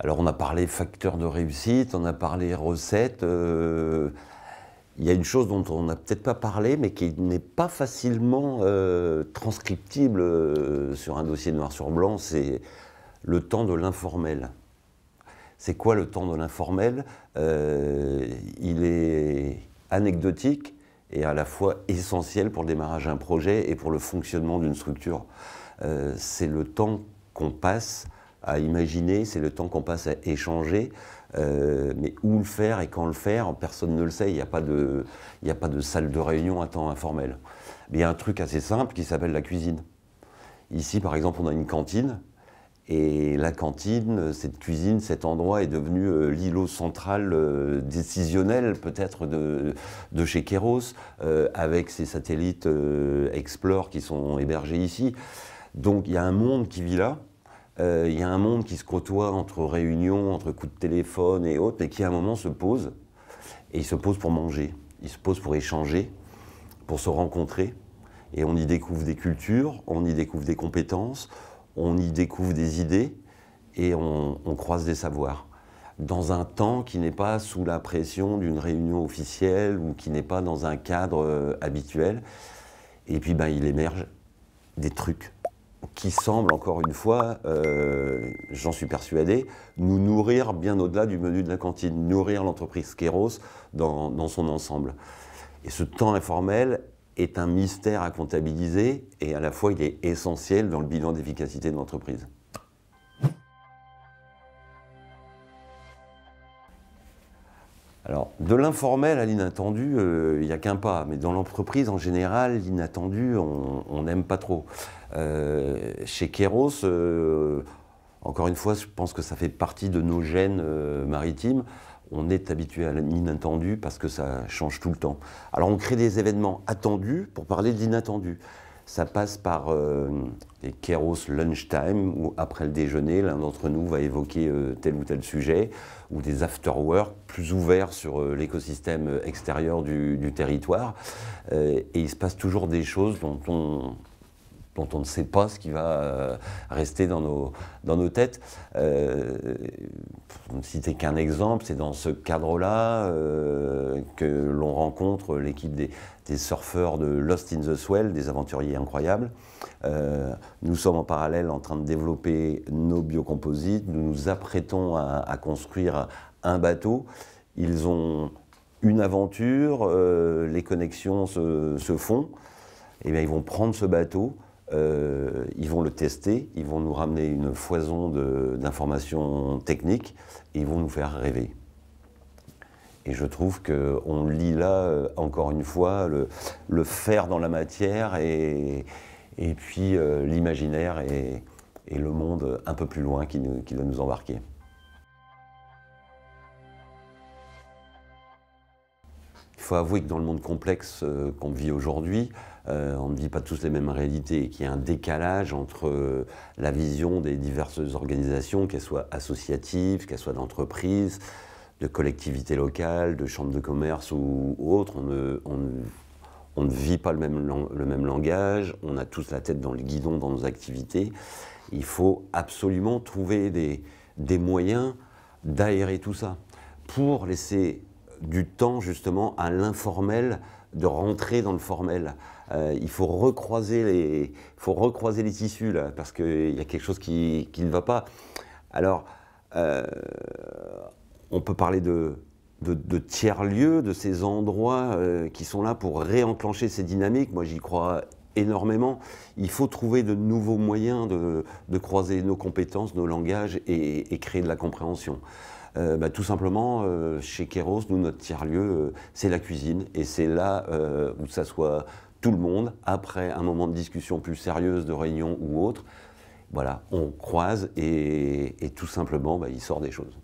Alors on a parlé facteurs de réussite, on a parlé recettes. Euh, il y a une chose dont on n'a peut-être pas parlé, mais qui n'est pas facilement euh, transcriptible euh, sur un dossier noir sur blanc, c'est le temps de l'informel. C'est quoi le temps de l'informel Il est anecdotique et à la fois essentiel pour le démarrage d'un projet et pour le fonctionnement d'une structure. c'est le temps qu'on passe à imaginer, c'est le temps qu'on passe à échanger. Euh, mais où le faire et quand le faire, personne ne le sait. Il n'y a, pas de, salle de réunion à temps informel. Mais il y a un truc assez simple qui s'appelle la cuisine. Ici, par exemple, on a une cantine. Et la cantine, cette cuisine, cet endroit est devenu euh, l'îlot central euh, décisionnel peut-être de, chez Keros avec ses satellites Explore qui sont hébergés ici. Donc il y a un monde qui vit là, euh, il y a un monde qui se côtoie entre réunions, entre coups de téléphone et autres, et qui à un moment se pose. Et il se pose pour manger, il se pose pour échanger, pour se rencontrer. Et on y découvre des cultures, on y découvre des compétences, on y découvre des idées, et on, croise des savoirs. Dans un temps qui n'est pas sous la pression d'une réunion officielle ou qui n'est pas dans un cadre euh, habituel. Et puis ben, il émerge des trucs qui semble, encore une fois, euh, j'en suis persuadé, nous nourrir bien au-delà du menu de la cantine, nourrir l'entreprise Keros dans, son ensemble. Et ce temps informel est un mystère à comptabiliser et à la fois il est essentiel dans le bilan d'efficacité de l'entreprise. Alors, de l'informel à l'inattendu, euh, il n'y a qu'un pas. Mais dans l'entreprise, en général, l'inattendu, on n'aime pas trop. Euh, chez Keros, euh, encore une fois, je pense que ça fait partie de nos gènes maritimes. On est habitué à l'inattendu parce que ça change tout le temps. Alors, on crée des événements attendus pour parler de l'inattendu. Ça passe par des euh, les Keros Lunchtime, où après le déjeuner, l'un d'entre nous va évoquer euh, tel ou tel sujet, ou des after-work plus ouverts sur euh, l'écosystème extérieur du, territoire. et il se passe toujours des choses dont on, dont on ne sait pas ce qui va rester dans nos, dans nos têtes. pour ne citer qu'un exemple, c'est dans ce cadre-là, que l'on rencontre, l'équipe des, surfeurs de Lost in the Swell, des aventuriers incroyables. Euh, nous sommes en parallèle en train de développer nos biocomposites, nous nous apprêtons à, construire un bateau. Ils ont une aventure, euh, les connexions se, font, et eh bien ils vont prendre ce bateau, euh, ils vont le tester, ils vont nous ramener une foison d'informations techniques et ils vont nous faire rêver. Et je trouve qu'on lit là, euh, encore une fois, le, faire dans la matière et, puis euh, l'imaginaire et, le monde un peu plus loin qui, doit nous embarquer. Il faut avouer que dans le monde complexe euh, qu'on vit aujourd'hui, on ne vit pas tous les mêmes réalités et qu'il y a un décalage entre la vision des diverses organisations, qu'elles soient associatives, qu'elles soient d'entreprises, de collectivités locales, de chambres de commerce ou, autres. On ne, vit pas le même, langage, on a tous la tête dans le guidon dans nos activités. Il faut absolument trouver des, moyens d'aérer tout ça pour laisser du temps justement à l'informel de rentrer dans le formel. Euh, il faut recroiser, les, tissus là, parce qu'il y a quelque chose qui, ne va pas. Alors, euh, on peut parler de, de, tiers-lieux, de ces endroits euh, qui sont là pour réenclencher ces dynamiques. Moi, j'y crois énormément. Il faut trouver de nouveaux moyens de, croiser nos compétences, nos langages et, créer de la compréhension. Euh, bah, tout simplement, euh, chez Keros, nous, notre tiers-lieu, c'est la cuisine. Et c'est là où ça soit tout le monde, après un moment de discussion plus sérieuse, de réunion ou autre. Voilà, on croise et, tout simplement, bah, il sort des choses.